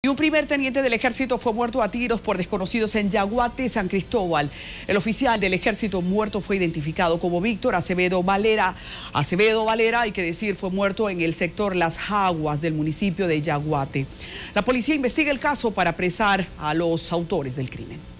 Y un primer teniente del ejército fue muerto a tiros por desconocidos en Yaguate, San Cristóbal. El oficial del ejército muerto fue identificado como Víctor Acevedo Valera. Acevedo Valera, hay que decir, fue muerto en el sector Las Jaguas del municipio de Yaguate. La policía investiga el caso para apresar a los autores del crimen.